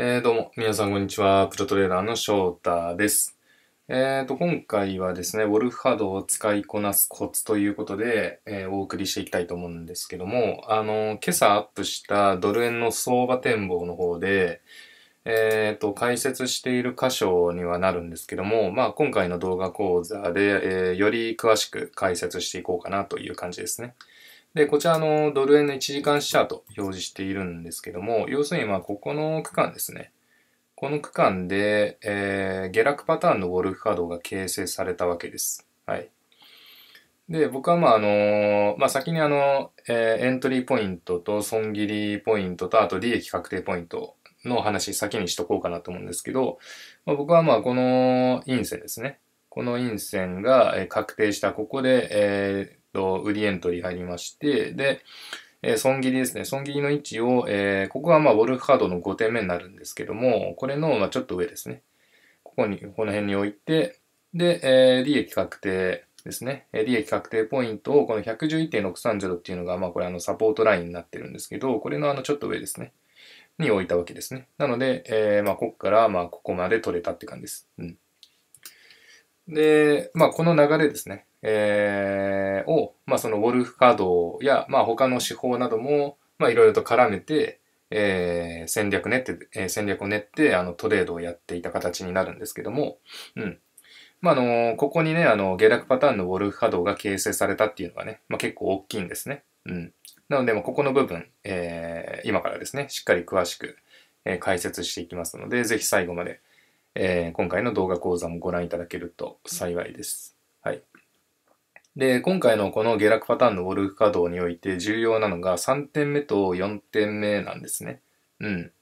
えー、どうも、皆さんこんにちは。プロトレーラーの翔太です。えーと、今回はですね、ウォルフードを使いこなすコツということで、えー、お送りしていきたいと思うんですけども、あの、今朝アップしたドル円の相場展望の方で、えーと、解説している箇所にはなるんですけども、まあ、今回の動画講座で、えー、より詳しく解説していこうかなという感じですね。で、こちらのドル円の1時間シャート表示しているんですけども、要するにまあここの区間ですね。この区間で、えー、下落パターンのウォルフ稼働が形成されたわけです。はい。で、僕はまああの、まあ先にあの、えー、エントリーポイントと損切りポイントとあと利益確定ポイントの話先にしとこうかなと思うんですけど、まあ、僕はまあこの陰線ですね。この陰線が確定したここで、えー、と、売りエントリー入りまして、で、えー、損切りですね。損切りの位置を、えー、ここがまあ、ウォルフハードの5点目になるんですけども、これの、まあ、ちょっと上ですね。ここに、この辺に置いて、で、えー、利益確定ですね。えー、利益確定ポイントを、この111.630度っていうのが、まあ、これ、あの、サポートラインになってるんですけど、これの、あの、ちょっと上ですね。に置いたわけですね。なので、えー、まあ、ここから、まあ、ここまで取れたって感じです。うん。で、まあ、この流れですね。えー、を、まあ、そのウォルフ稼働や、まあ、他の手法なども、まいろいろと絡めて、えー、戦略練って、えー、戦略を練って、あの、トレードをやっていた形になるんですけども、うん。まあ、あの、ここにね、あの、下落パターンのウォルフ波動が形成されたっていうのがね、まあ、結構大きいんですね。うん。なので、まあ、ここの部分、えー、今からですね、しっかり詳しく、えー、解説していきますので、ぜひ最後まで、えー、今回の動画講座もご覧いただけると幸いです。で、今回のこの下落パターンのウォルフ稼働において重要なのが3点目と4点目なんですね。うん。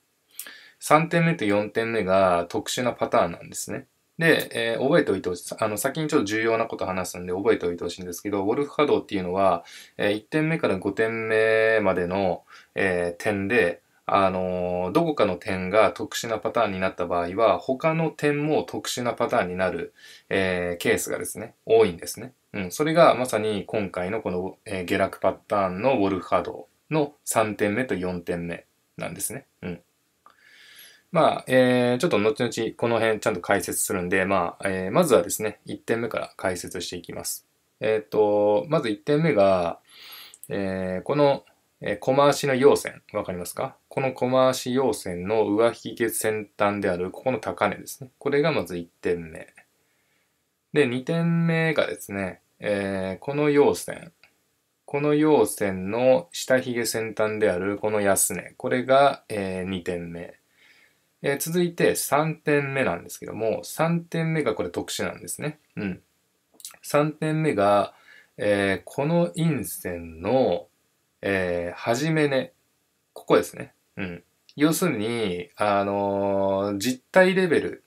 3点目と4点目が特殊なパターンなんですね。で、えー、覚えておいてほしい。あの、先にちょっと重要なこと話すんで覚えておいてほしいんですけど、ウォルフ稼働っていうのは、えー、1点目から5点目までの、えー、点で、あのどこかの点が特殊なパターンになった場合は、他の点も特殊なパターンになる、えケースがですね、多いんですね。うん、それがまさに今回のこの、えー、下落パターンのウォルフ波動の3点目と4点目なんですね。うん。まあ、えー、ちょっと後々この辺ちゃんと解説するんで、まあ、えー、まずはですね、1点目から解説していきます。えっ、ー、と、まず1点目が、えー、この、えー、小回しの陽線、わかりますかこの小回し陽線の上引き先端である、ここの高値ですね。これがまず1点目。で、2点目がですね、えー、この陽線。この陽線の下髭先端であるこの安値。これが、えー、2点目。えー、続いて3点目なんですけども、3点目がこれ特殊なんですね。うん。3点目が、えー、この陰線の、えー、始め値。ここですね。うん。要するに、あのー、実体レベル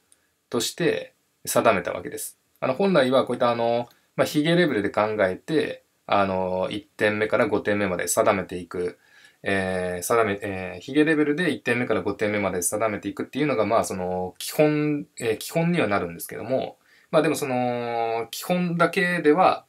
として定めたわけです。あの、本来はこういったあのーまあ、ヒゲレベルで考えて、あの、1点目から5点目まで定めていく。えー、定め、えー、ヒゲレベルで1点目から5点目まで定めていくっていうのが、まあ、その、基本、えー、基本にはなるんですけども、まあ、でもその、基本だけでは、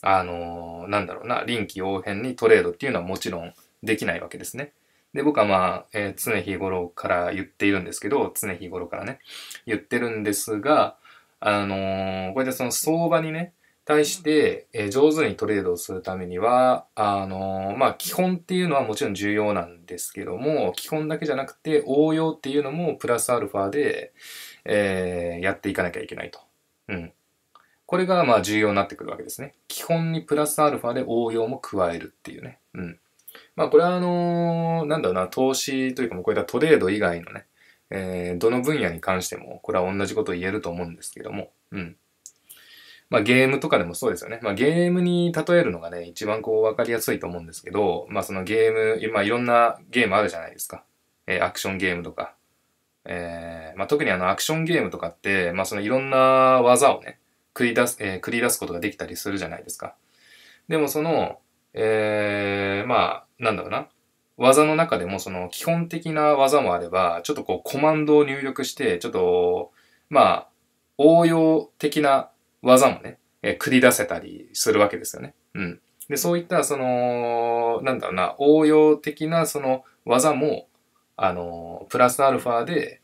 あのー、なんだろうな、臨機応変にトレードっていうのはもちろんできないわけですね。で、僕はまあ、えー、常日頃から言っているんですけど、常日頃からね、言ってるんですが、あのー、これでその相場にね、対して、えー、上手にトレードをするためには、あのー、まあ、基本っていうのはもちろん重要なんですけども、基本だけじゃなくて応用っていうのもプラスアルファで、えー、やっていかなきゃいけないと。うん。これがまあ重要になってくるわけですね。基本にプラスアルファで応用も加えるっていうね。うん。まあこれはあのー、なんだろうな、投資というかもうこういったトレード以外のね、えー、どの分野に関してもこれは同じことを言えると思うんですけども。うん。まあゲームとかでもそうですよね。まあゲームに例えるのがね、一番こうわかりやすいと思うんですけど、まあそのゲーム、まあいろんなゲームあるじゃないですか。えー、アクションゲームとか。えー、まあ特にあのアクションゲームとかって、まあそのいろんな技をね、繰り出す、えー、繰り出すことができたりするじゃないですか。でもその、えー、まあ、なんだろうな。技の中でもその基本的な技もあれば、ちょっとこうコマンドを入力して、ちょっと、まあ、応用的な技もね、え繰り出せたりするわけですよね。うん。で、そういった、その、なんだろうな、応用的なその技も、あの、プラスアルファで、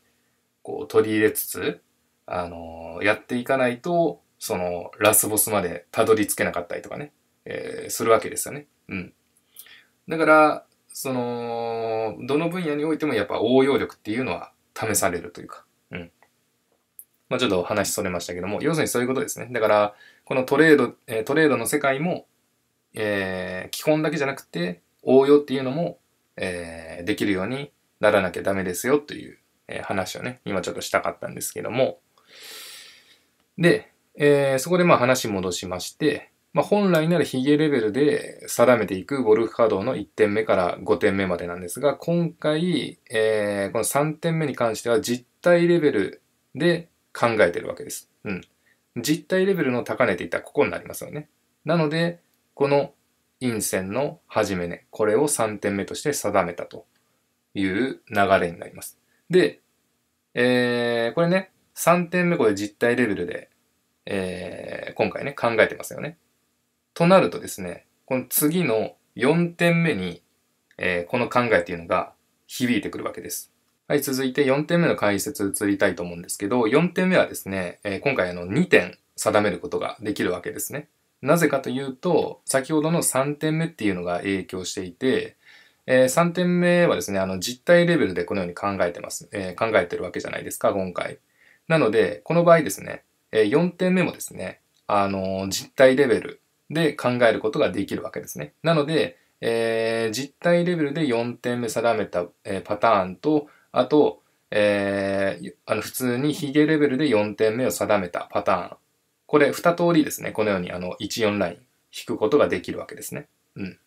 こう、取り入れつつ、あの、やっていかないと、その、ラスボスまでたどり着けなかったりとかね、えー、するわけですよね。うん。だから、その、どの分野においてもやっぱ応用力っていうのは試されるというか、うん。まあ、ちょっと話それましたけども、要するにそういうことですね。だから、このトレード、トレードの世界も、えー、基本だけじゃなくて、応用っていうのも、えー、できるようにならなきゃダメですよという、えー、話をね、今ちょっとしたかったんですけども。で、えー、そこでまあ話戻しまして、まあ、本来ならヒゲレベルで定めていくゴルフ稼働の1点目から5点目までなんですが、今回、えー、この3点目に関しては実体レベルで考えてるわけです。うん。実体レベルの高値っていったらここになりますよね。なので、この陰線の始め値、ね、これを3点目として定めたという流れになります。で、えー、これね、3点目これ実体レベルで、えー、今回ね、考えてますよね。となるとですね、この次の4点目に、えー、この考えっていうのが響いてくるわけです。はい、続いて4点目の解説移りたいと思うんですけど、4点目はですね、えー、今回あの2点定めることができるわけですね。なぜかというと、先ほどの3点目っていうのが影響していて、えー、3点目はですね、あの実体レベルでこのように考えてます、えー、考えてるわけじゃないですか、今回。なので、この場合ですね、えー、4点目もですね、あの実体レベルで考えることができるわけですね。なので、えー、実体レベルで4点目定めた、えパターンと、あと、えー、あの普通にヒゲレベルで4点目を定めたパターン。これ2通りですね。このようにあの14ライン引くことができるわけですね。うん。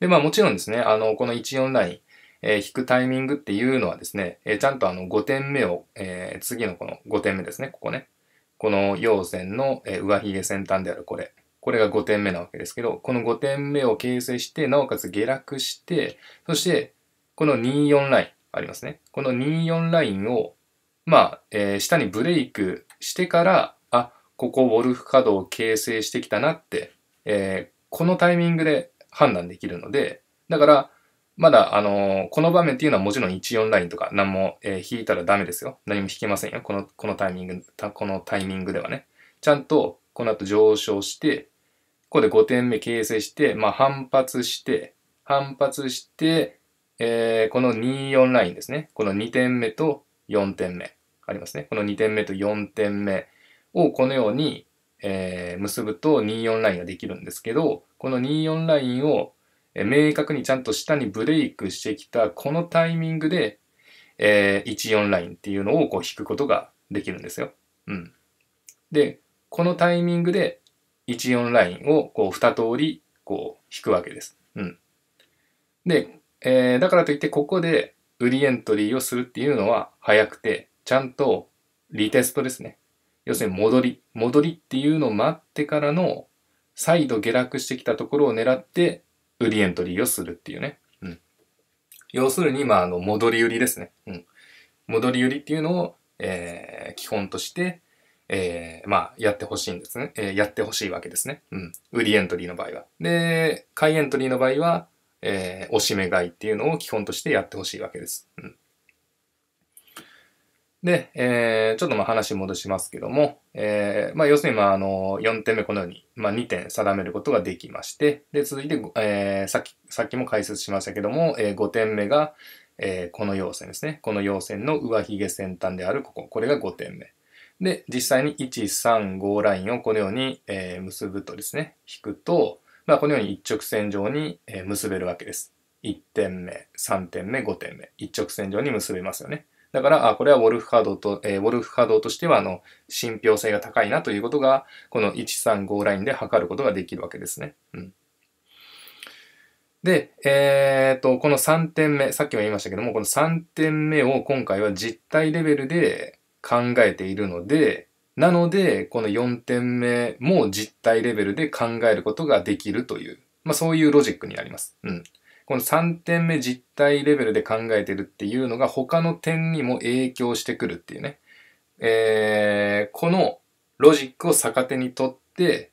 で、まあもちろんですね、あの、この14ライン、えー、引くタイミングっていうのはですね、えー、ちゃんとあの5点目を、えー、次のこの5点目ですね、ここね。この陽線の、えー、上髭先端であるこれ。これが5点目なわけですけど、この5点目を形成して、なおかつ下落して、そして、この24ライン。ありますね。この24ラインを、まあ、えー、下にブレイクしてから、あ、ここウォルフ稼働を形成してきたなって、えー、このタイミングで判断できるので、だから、まだ、あのー、この場面っていうのはもちろん14ラインとか何も、えー、引いたらダメですよ。何も引けませんよ。この、このタイミング、このタイミングではね。ちゃんと、この後上昇して、ここで5点目形成して、まあ、反発して、反発して、えー、この2、4ラインですね。この2点目と4点目ありますね。この2点目と4点目をこのように、えー、結ぶと2、4ラインができるんですけど、この2、4ラインを明確にちゃんと下にブレイクしてきたこのタイミングで、えー、1、4ラインっていうのをこう引くことができるんですよ。うん。で、このタイミングで1、4ラインをこう2通りこう引くわけです。うん。で、えー、だからといってここで売りエントリーをするっていうのは早くて、ちゃんとリテストですね。要するに戻り。戻りっていうのを待ってからの、再度下落してきたところを狙って、売りエントリーをするっていうね。うん。要するに、まあ、あの、戻り売りですね。うん。戻り売りっていうのを、えー、基本として、えー、まあ、やってほしいんですね。えー、やってほしいわけですね。うん。売りエントリーの場合は。で、買いエントリーの場合は、えー、おしめ買いっていうのを基本としてやってほしいわけです。うん、で、えー、ちょっとまあ話戻しますけども、えー、まあ要するにまああの4点目このように、まあ、2点定めることができまして、で、続いて、えー、さっき、さっきも解説しましたけども、えー、5点目が、えー、この要線ですね。この要線の上髭先端であるここ。これが5点目。で、実際に1、3、5ラインをこのように、えー、結ぶとですね、引くと、まあ、このように一直線上に結べるわけです。1点目、3点目、5点目。一直線上に結べますよね。だから、あこれはウォルフ波動と、えー、ウォルフ波動としては、あの、信憑性が高いなということが、この135ラインで測ることができるわけですね。うん。で、えっ、ー、と、この3点目、さっきも言いましたけども、この3点目を今回は実体レベルで考えているので、なので、この4点目も実体レベルで考えることができるという、まあそういうロジックになります。うん。この3点目実体レベルで考えてるっていうのが他の点にも影響してくるっていうね。えー、このロジックを逆手にとって、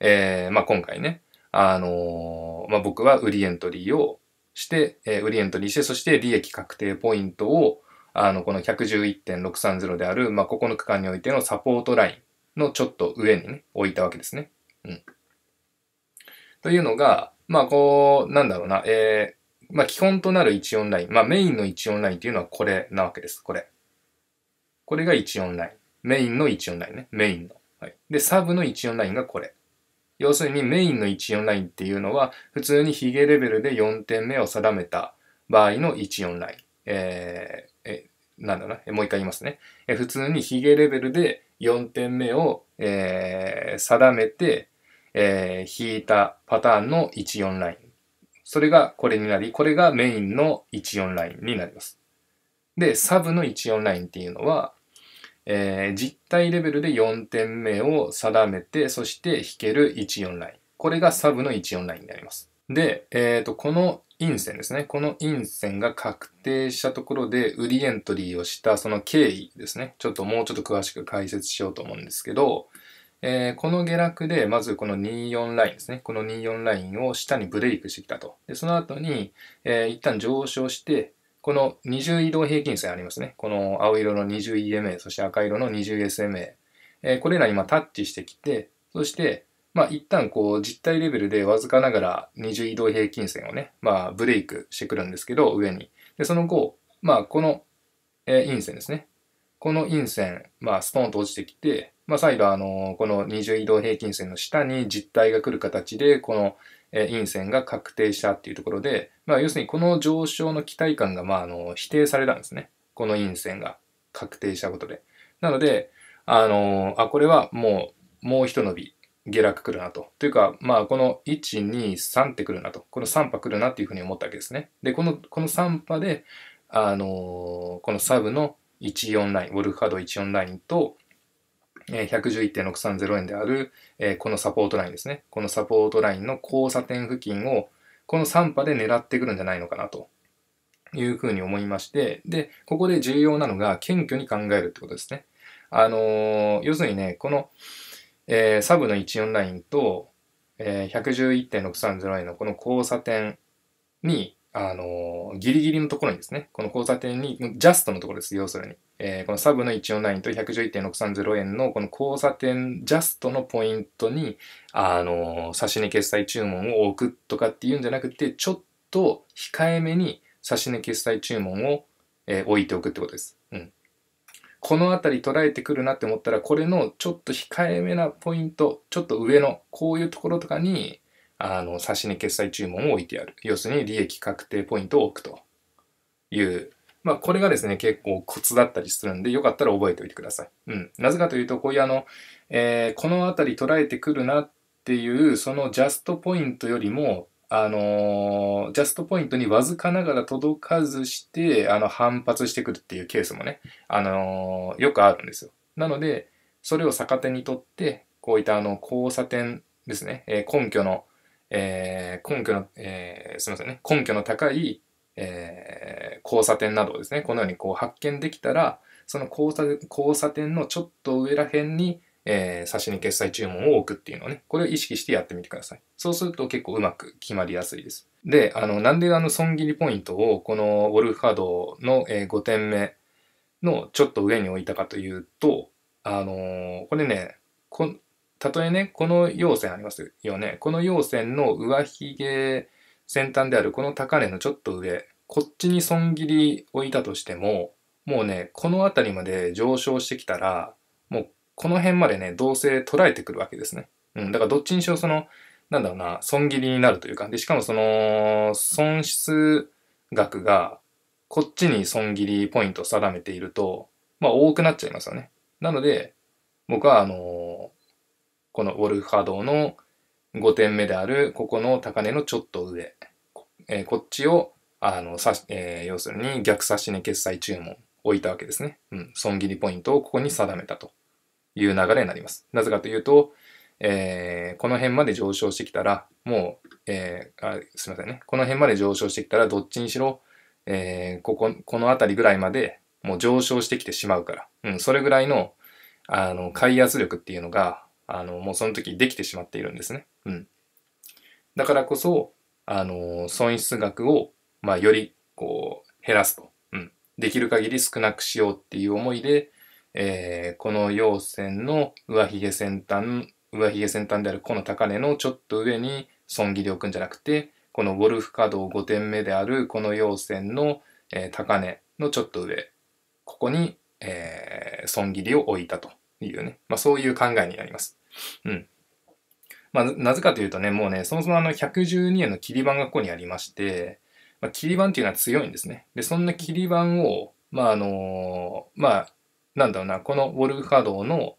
えー、まあ今回ね、あのー、まあ僕は売りエントリーをして、えー、売りエントリーして、そして利益確定ポイントをあの、この111.630である、まあ、ここの区間においてのサポートラインのちょっと上にね、置いたわけですね。うん。というのが、まあ、こう、なんだろうな、えー、まあ、基本となる1オンライン、まあ、メインの1オンラインっていうのはこれなわけです。これ。これが1オンライン。メインの1オンラインね。メインの。はい。で、サブの1オンラインがこれ。要するにメインの14ラインっていうのは普通にヒゲレベルで4点目を定めた場合の14ライン、えなんだろうな、もう一回言いますね。え普通にヒゲレベルで4点目を、えー、定めて、えー、引いたパターンの14ライン。それがこれになり、これがメインの14ラインになります。で、サブの14ラインっていうのは、えー、実体レベルで4点目を定めて、そして引ける14ライン。これがサブの14ラインになります。で、えっ、ー、と、この陰線ですね。この陰線が確定したところで、売りエントリーをしたその経緯ですね。ちょっともうちょっと詳しく解説しようと思うんですけど、えー、この下落で、まずこの24ラインですね。この24ラインを下にブレイクしてきたと。で、その後に、えー、一旦上昇して、この20移動平均線ありますね。この青色の 20EMA、そして赤色の 20SMA。えー、これらにタッチしてきて、そして、まあ一旦こう実体レベルでわずかながら20移動平均線をね、まあブレイクしてくるんですけど、上に。で、その後、まあこの、え陰線ですね。この陰線、まあストーンと落ちてきて、まあ再度あの、この20移動平均線の下に実体が来る形で、この、え陰線が確定したっていうところで、まあ要するにこの上昇の期待感がまああの、否定されたんですね。この陰線が確定したことで。なので、あのあ、これはもう、もう一伸び下落来るなと。というか、まあ、この1、2、3って来るなと。この3波来るなっていうふうに思ったわけですね。で、この、この3波で、あのー、このサブの14ライン、ウォルフカード14ラインと、111.630円である、えー、このサポートラインですね。このサポートラインの交差点付近を、この3波で狙ってくるんじゃないのかなというふうに思いまして、で、ここで重要なのが、謙虚に考えるってことですね。あのー、要するにね、この、えー、サブの14ラインと、えー、1 1 1 6 3 0円のこの交差点に、あのー、ギリギリのところにですね、この交差点に、ジャストのところです、要するに。えー、このサブの1 4ラインと111.630円のこの交差点ジャストのポイントに、あのー、差し値決済注文を置くとかっていうんじゃなくて、ちょっと控えめに差し値決済注文を、えー、置いておくってことです。うん。この辺り捉えてくるなって思ったら、これのちょっと控えめなポイント、ちょっと上の、こういうところとかに、あの、差し値決済注文を置いてやる。要するに利益確定ポイントを置くという。まあ、これがですね、結構コツだったりするんで、よかったら覚えておいてください。うん。なぜかというと、こういうあの、えー、この辺り捉えてくるなっていう、そのジャストポイントよりも、あのー、ジャストポイントにわずかながら届かずして、あの、反発してくるっていうケースもね、あのー、よくあるんですよ。なので、それを逆手にとって、こういったあの、交差点ですね、えー、根拠の、え根拠の、えすみませんね、根拠の高い、え交差点などをですね、このようにこう発見できたら、その交差交差点のちょっと上ら辺に、えー、差し値決済注文を置くっていうのをね、これを意識してやってみてください。そうすると結構うまく決まりやすいです。で、あの、なんであの損切りポイントをこのウォルフカードの5点目のちょっと上に置いたかというと、あのー、これね、こたとえね、この要線ありますよね。この要線の上髭先端であるこの高値のちょっと上、こっちに損切り置いたとしても、もうね、この辺りまで上昇してきたら、もうこの辺までね、同性捉えてくるわけですね。うん、だからどっちにしろその、なんだろうな、損切りになるというか、で、しかもその、損失額が、こっちに損切りポイントを定めていると、まあ多くなっちゃいますよね。なので、僕はあのこのウォルフ波動の5点目である、ここの高値のちょっと上、えこっちを、あの、さし、えー、要するに逆差し値決済注文置いたわけですね。うん、損切りポイントをここに定めたと。いう流れになります。なぜかというと、えー、この辺まで上昇してきたら、もう、えー、あすみませんね。この辺まで上昇してきたら、どっちにしろ、えー、ここ、この辺りぐらいまでもう上昇してきてしまうから。うん、それぐらいの、あの、開圧力っていうのが、あの、もうその時できてしまっているんですね。うん。だからこそ、あの、損失額を、まあ、より、こう、減らすと。うん。できる限り少なくしようっていう思いで、えー、この陽線の上髭先端、上髭先端であるこの高値のちょっと上に損切りを置くんじゃなくて、このウォルフ稼働5点目であるこの陽線の、えー、高値のちょっと上、ここに、えー、損切りを置いたというね、まあ、そういう考えになります。うん。まあ、なぜかというとね、もうね、そもそもあの112円の切り板がここにありまして、まあ、切り板っていうのは強いんですね。で、そんな切り板を、まあ、あのー、まあ、なんだろうな、このウォルフハドの、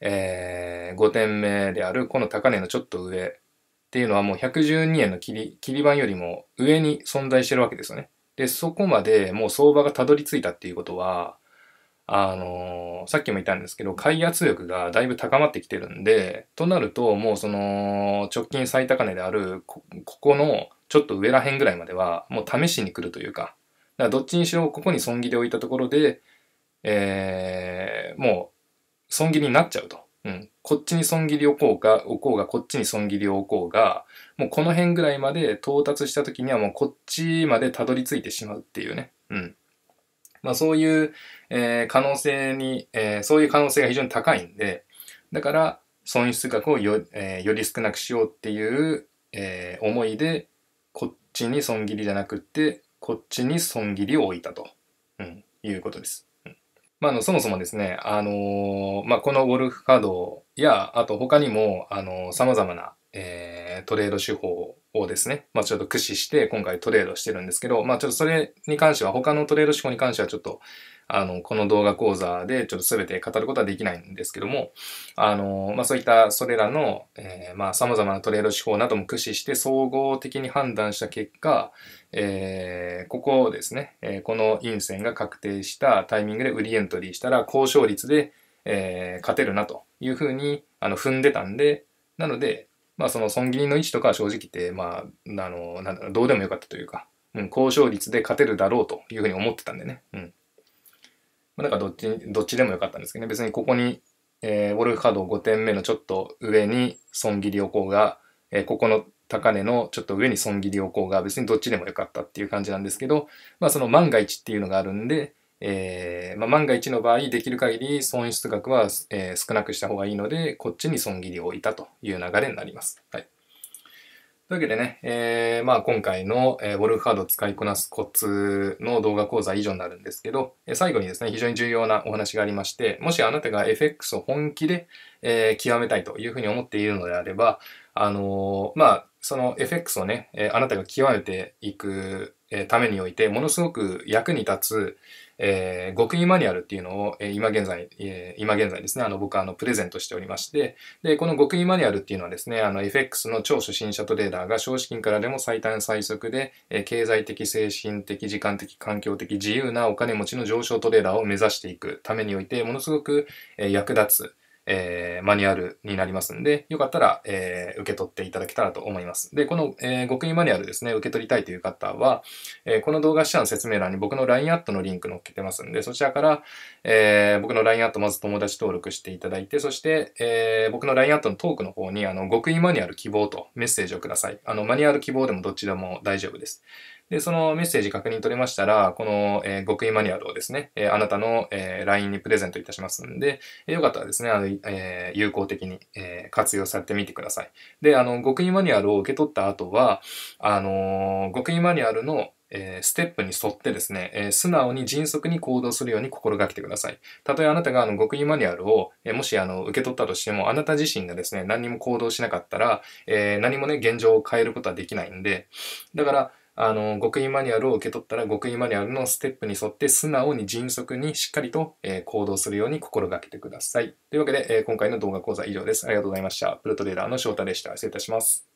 えー、5点目であるこの高値のちょっと上っていうのはもう112円の切り、切り板よりも上に存在してるわけですよね。で、そこまでもう相場がたどり着いたっていうことは、あのー、さっきも言ったんですけど、買い圧力がだいぶ高まってきてるんで、となると、もうその、直近最高値であるこ、ここのちょっと上らへんぐらいまでは、もう試しに来るというか、だからどっちにしろここに損切りを置いたところで、えー、もう、損切りになっちゃうと。うん。こっちに損切りをこうが、置こうが、こっちに損切りを置こうが、もうこの辺ぐらいまで到達した時にはもうこっちまでたどり着いてしまうっていうね。うん。まあそういう、えー、可能性に、えー、そういう可能性が非常に高いんで、だから損失額をよ,、えー、より少なくしようっていう、えー、思いで、こっちに損切りじゃなくって、こっちに損切りを置いたと、うん、いうことです。まあ、あの、そもそもですね、あのー、まあ、このゴルフカードや、あと他にも、あのー、様々な、えー、トレード手法をですね、まあ、ちょっと駆使して今回トレードしてるんですけど、まあ、ちょっとそれに関しては、他のトレード手法に関してはちょっと、あの、この動画講座でちょっと全て語ることはできないんですけども、あのー、まあ、そういったそれらの、えー、まあ、様々なトレード手法なども駆使して総合的に判断した結果、えー、ここですね、えー、この陰線が確定したタイミングで売りエントリーしたら交渉率で、えー、勝てるなというふうにあの踏んでたんで、なので、まあ、その損切りの位置とかは正直言って、まあ、あのなんどうでもよかったというか、うん、交渉率で勝てるだろうというふうに思ってたんでね。うんまあ、だからどっちどっちでもよかったんですけどね、別にここに、えー、ウォルフカード5点目のちょっと上に損切りをこうが、えー、ここの高値のちょっと上に損切りをこうが別にどっちでもよかったっていう感じなんですけど、まあ、その万が一っていうのがあるんで、えー、まあ、万が一の場合できる限り損失額は、えー、少なくした方がいいのでこっちに損切りを置いたという流れになります。はい、というわけでね、えー、まあ、今回の、えウォルフカードを使いこなすコツの動画講座以上になるんですけど、え最後にですね、非常に重要なお話がありまして、もしあなたが FX を本気で、えー、極めたいというふうに思っているのであれば、あのまあ、その FX をね、えあなたが極めていく、えためにおいて、ものすごく役に立つ、えー、極意マニュアルっていうのを、え今現在、え今現在ですね、あの僕はあのプレゼントしておりまして、で、この極意マニュアルっていうのはですね、あの FX の超初心者トレーダーが少資金からでも最短最速で、え経済的、精神的、時間的、環境的、自由なお金持ちの上昇トレーダーを目指していくためにおいて、ものすごく、え役立つ、えー、マニュアルになりますんで、よかったら、えー、受け取っていただけたらと思います。で、この、えー、極意マニュアルですね、受け取りたいという方は、えー、この動画下の説明欄に僕の LINE アットのリンク載っけてますんで、そちらから、えー、僕の LINE アットまず友達登録していただいて、そして、えー、僕の LINE アットのトークの方に、あの、極意マニュアル希望とメッセージをください。あの、マニュアル希望でもどっちでも大丈夫です。で、そのメッセージ確認取れましたら、この、えー、極意マニュアルをですね、えー、あなたの、えー、LINE にプレゼントいたしますんで、えー、よかったらですね、あのえー、有効的に、えー、活用されてみてください。で、あの、極意マニュアルを受け取った後は、あのー、極意マニュアルのえステップに沿ってですね、え素直に迅速に行動するように心がけてください。たとえあなたがあの極意マニュアルを、えもしあの受け取ったとしても、あなた自身がですね、何にも行動しなかったら、え何もね、現状を変えることはできないんで、だから、あの、極意マニュアルを受け取ったら、極意マニュアルのステップに沿って素直に迅速にしっかりと、え行動するように心がけてください。というわけで、え今回の動画講座以上です。ありがとうございました。プロトレーダーの翔太でした。失礼いたします。